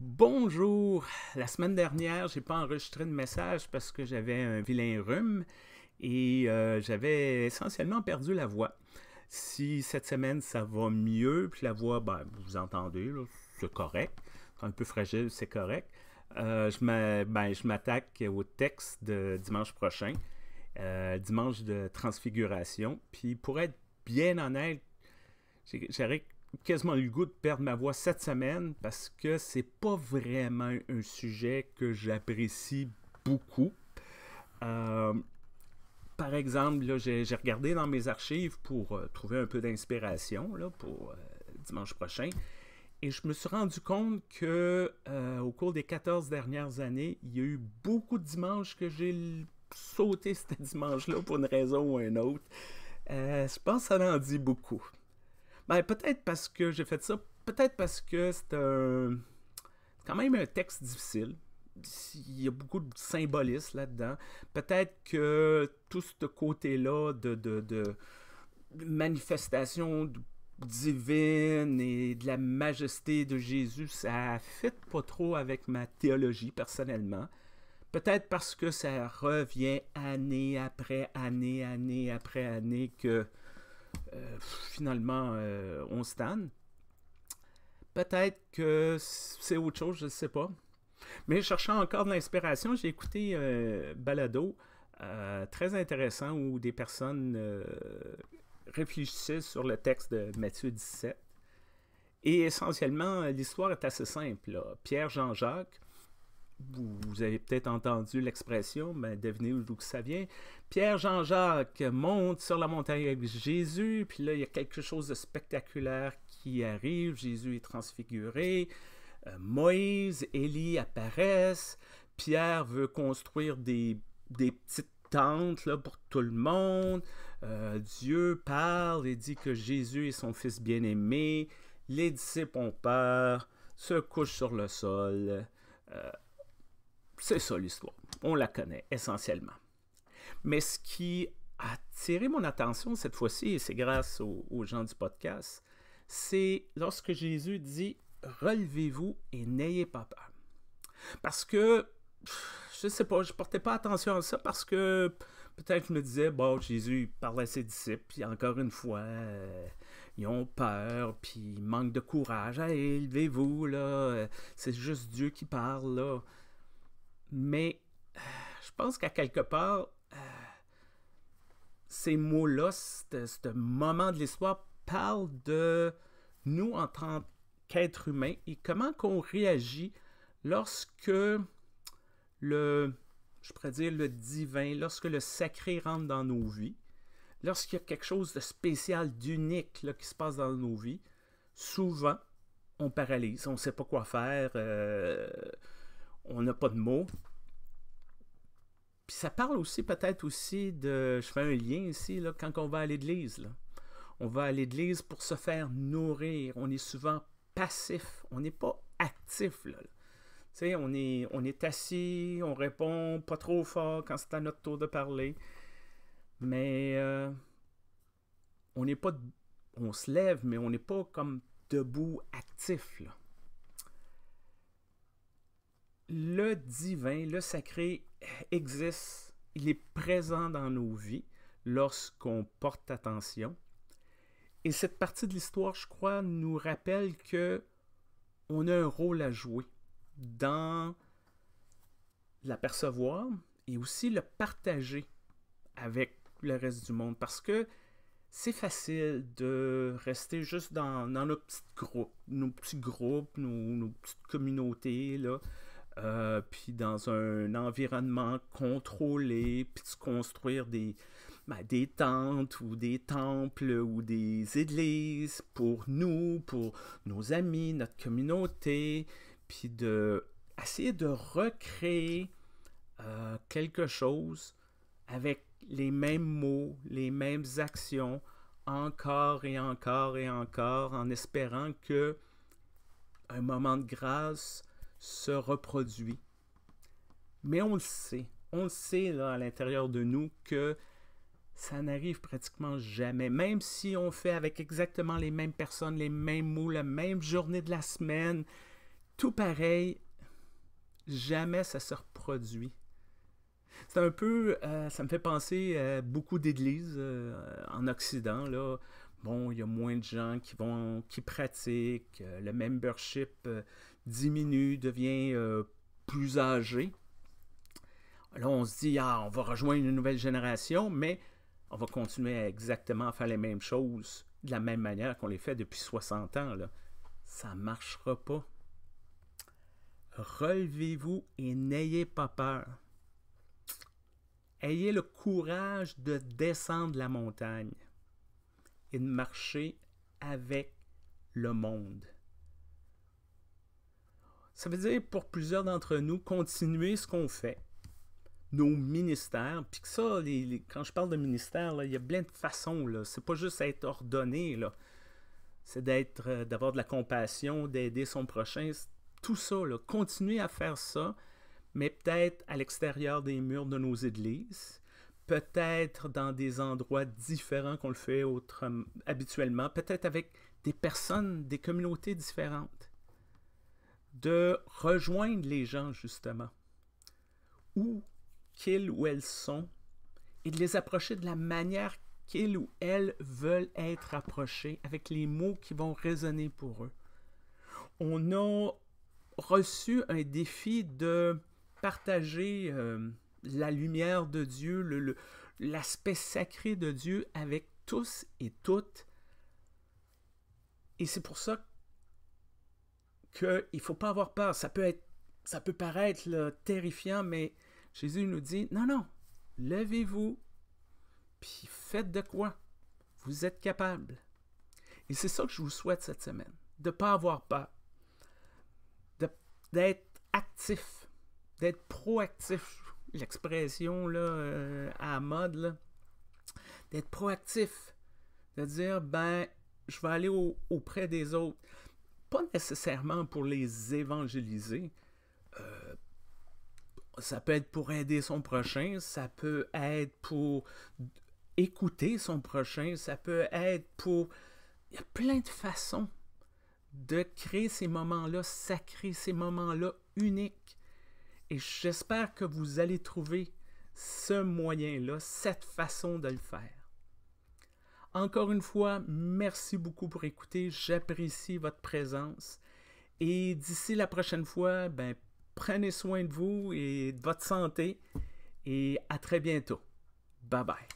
Bonjour! La semaine dernière, j'ai pas enregistré de message parce que j'avais un vilain rhume et euh, j'avais essentiellement perdu la voix. Si cette semaine ça va mieux, puis la voix, ben, vous entendez, c'est correct. Quand un peu fragile, c'est correct. Euh, ben, je m'attaque au texte de dimanche prochain, euh, dimanche de transfiguration. Puis pour être bien honnête, j'aurais quasiment eu le goût de perdre ma voix cette semaine parce que c'est pas vraiment un sujet que j'apprécie beaucoup. Euh, par exemple, j'ai regardé dans mes archives pour euh, trouver un peu d'inspiration pour euh, dimanche prochain. Et je me suis rendu compte que au cours des 14 dernières années, il y a eu beaucoup de dimanches que j'ai sauté ce dimanche-là pour une raison ou une autre. je pense que ça en dit beaucoup. Ben, peut-être parce que j'ai fait ça, peut-être parce que c'est quand même un texte difficile. Il y a beaucoup de symbolisme là-dedans. Peut-être que tout ce côté-là de, de manifestation divine et de la majesté de Jésus, ça fit pas trop avec ma théologie personnellement. Peut-être parce que ça revient année après année, année après année que euh, finalement, euh, on se Peut-être que c'est autre chose, je ne sais pas. Mais cherchant encore de l'inspiration, j'ai écouté un euh, Balado, très intéressant, où des personnes réfléchissaient sur le texte de Matthieu 17. Et essentiellement, l'histoire est assez simple. Pierre Jean-Jacques vous, avez peut-être entendu l'expression, mais devinez d'où ça vient. Pierre-Jean-Jacques monte sur la montagne avec Jésus, puis là, il y a quelque chose de spectaculaire qui arrive. Jésus est transfiguré. Euh, Moïse, Élie apparaissent. Pierre veut construire des, petites tentes là, pour tout le monde. Euh, Dieu parle et dit que Jésus est son fils bien-aimé. Les disciples ont peur, se couchent sur le sol. Euh, c'est ça l'histoire. On la connaît essentiellement. Mais ce qui a attiré mon attention cette fois-ci, et c'est grâce aux, gens du podcast, c'est lorsque Jésus dit Relevez-vous et n'ayez pas peur. Parce que, je ne sais pas, je ne portais pas attention à ça parce que peut-être je me disais Bon, Jésus parle à ses disciples, puis encore une fois, euh, ils ont peur, puis ils manquent de courage. élevez vous là, euh, c'est juste Dieu qui parle, là. Mais euh, je pense qu'à quelque part, euh, ces mots-là, ce moment de l'histoire parle de nous en tant qu'êtres humains et comment qu'on réagit lorsque le, je dire le divin, lorsque le sacré rentre dans nos vies, lorsqu'il y a quelque chose de spécial, d'unique qui se passe dans nos vies, souvent on paralyse, on ne sait pas quoi faire. Euh, on n'a pas de mots. Puis ça parle aussi peut-être aussi de... Je fais un lien ici, là, quand on va à l'église. On va à l'église pour se faire nourrir. On est souvent passif. On n'est pas actif. Là. sais on est, on est assis, on répond pas trop fort quand c'est à notre tour de parler. Mais euh, on n'est pas... On se lève, mais on n'est pas comme debout actif. Là le divin, le sacré existe, il est présent dans nos vies lorsqu'on porte attention. Et cette partie de l'histoire, je crois, nous rappelle que on a un rôle à jouer dans l'apercevoir et aussi le partager avec le reste du monde parce que c'est facile de rester juste dans, nos petits groupes, nos petits groupes, nos petites communautés, là, euh, puis dans un environnement contrôlé, puis de construire ben, des, tentes ou des temples ou des églises pour nous, pour nos amis, notre communauté, puis de essayer de recréer euh, quelque chose avec les mêmes mots, les mêmes actions, encore et encore et encore, en espérant que un moment de grâce se reproduit. Mais on le sait, on le sait à l'intérieur de nous que ça n'arrive pratiquement jamais. Même si on fait avec exactement les mêmes personnes, les mêmes mots, la même journée de la semaine, tout pareil, jamais ça se reproduit. C'est un peu, euh, ça me fait penser à euh, beaucoup d'églises euh, en Occident. Là. Bon, il y a moins de gens qui vont, qui pratiquent. le membership diminue, devient euh, plus âgé. Là, on se dit, ah, on va rejoindre une nouvelle génération, mais on va continuer exactement à faire les mêmes choses de la même manière qu'on les fait depuis 60 ans. Ça ne marchera pas. Relevez-vous et n'ayez pas peur. Ayez le courage de descendre la montagne et de marcher avec le monde. Ça veut dire pour plusieurs d'entre nous, continuer ce qu'on fait, nos ministères. Puis que ça, quand je parle de ministère, il y a plein de façons. Ce n'est pas juste être ordonné. C'est d'être, euh, d'avoir de la compassion, d'aider son prochain. Tout ça, continuer à faire ça, mais peut-être à l'extérieur des murs de nos églises, peut-être dans des endroits différents qu'on le fait habituellement, peut-être avec des personnes, des communautés différentes de rejoindre les gens, justement, où qu'ils ou elles sont, et de les approcher de la manière qu'ils ou elles veulent être approchés, avec les mots qui vont résonner pour eux. On a reçu un défi de partager euh, la lumière de Dieu, l'aspect sacré de Dieu avec tous et toutes. Et c'est pour ça qu'il ne faut pas avoir peur. Ça peut, être, ça peut paraître terrifiant, mais Jésus nous dit, non, non, levez-vous, puis faites de quoi Vous êtes capable. Et c'est ça que je vous souhaite cette semaine, de ne pas avoir peur, d'être actif, d'être proactif. L'expression euh, à mode, d'être proactif, de dire, ben, je vais aller auprès des autres pas nécessairement pour les évangéliser. Euh, ça peut être pour aider son prochain, ça peut être pour écouter son prochain, ça peut être pour... Il y a plein de façons de créer ces moments-là sacrés, ces moments-là uniques. Et j'espère que vous allez trouver ce moyen-là, cette façon de le faire. Encore une fois, merci beaucoup pour écouter. J'apprécie votre présence. Et d'ici la prochaine fois, ben, prenez soin de vous et de votre santé. Et à très bientôt. Bye bye.